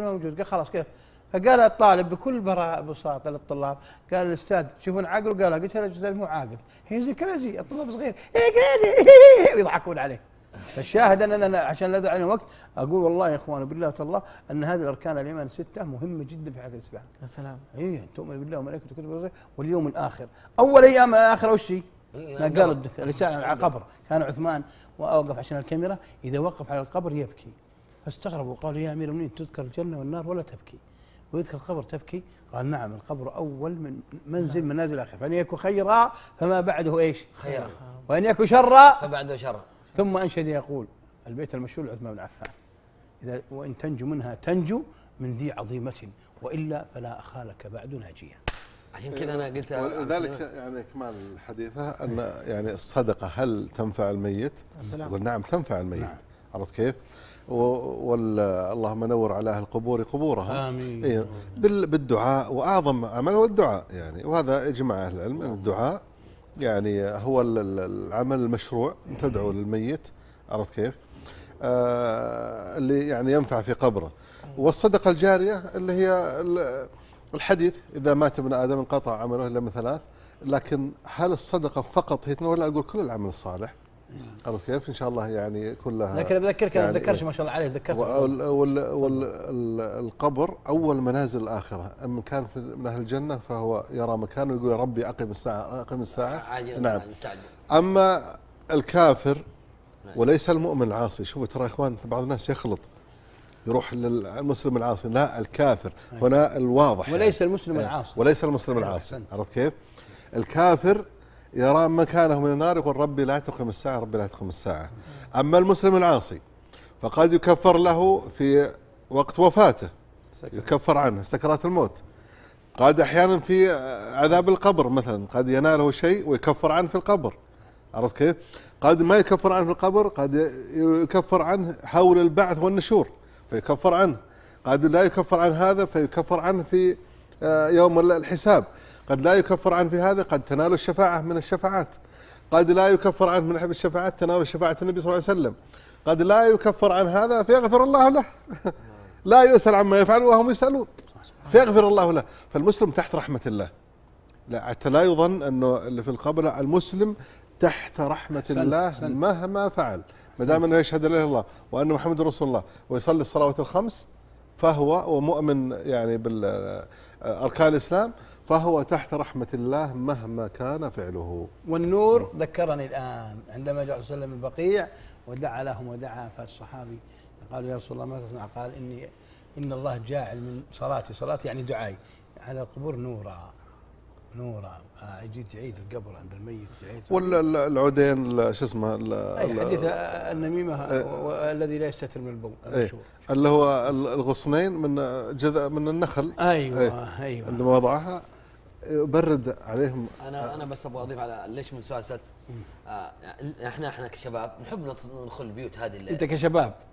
موجود قال خلاص كيف فقال الطالب بكل براءة بساطة للطلاب قال الأستاذ تشوفون عقله قال قلت له الأستاذ مو عاقل هيز كريزي الطلاب صغير هي إيه كريزي ويضحكون عليه فالشاهد أن أنا عشان لا أضيع الوقت أقول والله يا إخوان بالله الله أن هذه الأركان الإيمان ستة مهمة جدا في حياة الإسلام يا سلام إي تؤمن بالله وملائكته وكتبه واليوم الآخر أول أيام الآخر وش هي؟ ما قال الرسالة على القبر كان عثمان وأوقف عشان الكاميرا إذا وقف على القبر يبكي فاستغربوا قالوا يا امير المؤمنين تذكر الجنه والنار ولا تبكي ويذكر القبر تبكي قال نعم القبر اول من منزل نعم. منازل الاخره فان يكن خيرا فما بعده ايش؟ خيرا وان يكن شرا فبعده شرا ثم انشد يقول البيت المشهور لعثمان بن عفان اذا وان تنجو منها تنجو من ذي عظيمه والا فلا اخالك بعد ناجيا عشان كذا انا قلت ولذلك يعني اكمال الحديث ان يعني الصدقه هل تنفع الميت؟ سلام. نعم تنفع الميت نعم. عرفت كيف؟ وال اللهم نور على اهل القبور قبورهم امين إيه بالدعاء واعظم عمل هو الدعاء يعني وهذا اجماع اهل العلم ان الدعاء يعني هو العمل المشروع تدعو للميت عرفت كيف؟ آه اللي يعني ينفع في قبره والصدقه الجاريه اللي هي الحديث اذا مات ابن ادم انقطع عمله الا من ثلاث لكن هل الصدقه فقط هي تنور لا اقول كل العمل الصالح عرفت كيف ان شاء الله يعني كلها لكن بذكرك يعني اتذكرش إيه. ما شاء الله عليه ذكرت والقبر اول منازل الاخره اما كان من اهل الجنه فهو يرى مكانه ويقول يا ربي اقم الساعه اقم الساعه نعم اما الكافر نعم. وليس المؤمن العاصي شوفوا ترى يا اخوان بعض الناس يخلط يروح للمسلم العاصي لا الكافر نعم. هنا الواضح وليس المسلم العاصي وليس المسلم أيوة، العاصي عرفت كيف الكافر يرى مكانه من النار يقول ربي لا تقم الساعة ربي لا تقم الساعة أما المسلم العاصي فقد يكفر له في وقت وفاته يكفر عنه سكرات الموت قد أحيانا في عذاب القبر مثلا قد يناله شيء ويكفر عنه في القبر عرفت كيف؟ قد ما يكفر عنه في القبر قد يكفر عنه حول البعث والنشور فيكفر عنه قد لا يكفر عن هذا فيكفر عنه في آه، يوم الحساب قد لا يكفر عنه في هذا قد تنال الشفاعة من الشفاعات قد لا يكفر عنه من أحب الشفاعات تنال شفاعة النبي صلى الله عليه وسلم قد لا يكفر عن هذا فيغفر الله له لا يسأل عما يفعل وهم يسألون فيغفر الله له فالمسلم تحت رحمة الله لا حتى لا يظن أنه اللي في القبر المسلم تحت رحمة الله مهما فعل ما دام أنه يشهد لله إلا الله وأن محمد رسول الله ويصلي الصلوات الخمس فهو ومؤمن يعني بالأركان الإسلام فهو تحت رحمة الله مهما كان فعله والنور ذكرني الآن عندما جاء صلى الله عليه وسلم البقيع ودعا لهم ودعا فالصحابي قالوا يا رسول الله ما تصنع قال إني إن الله جاعل من صلاتي صلاتي يعني دعائي على القبور نورا نوره آه، جيت تعيد القبر عند الميت تعيد ولا العودين شو اسمه حديث آه، النميمه آه، إيه. الذي لا يستتر من البول ايه اللي هو الغصنين من جذع من النخل ايوه ايوه, ايوه عندما وضعها برد عليهم انا انا بس ابغى اضيف على ليش من سؤال سالت آه يعني احنا احنا كشباب نحب ندخل البيوت هذه انت كشباب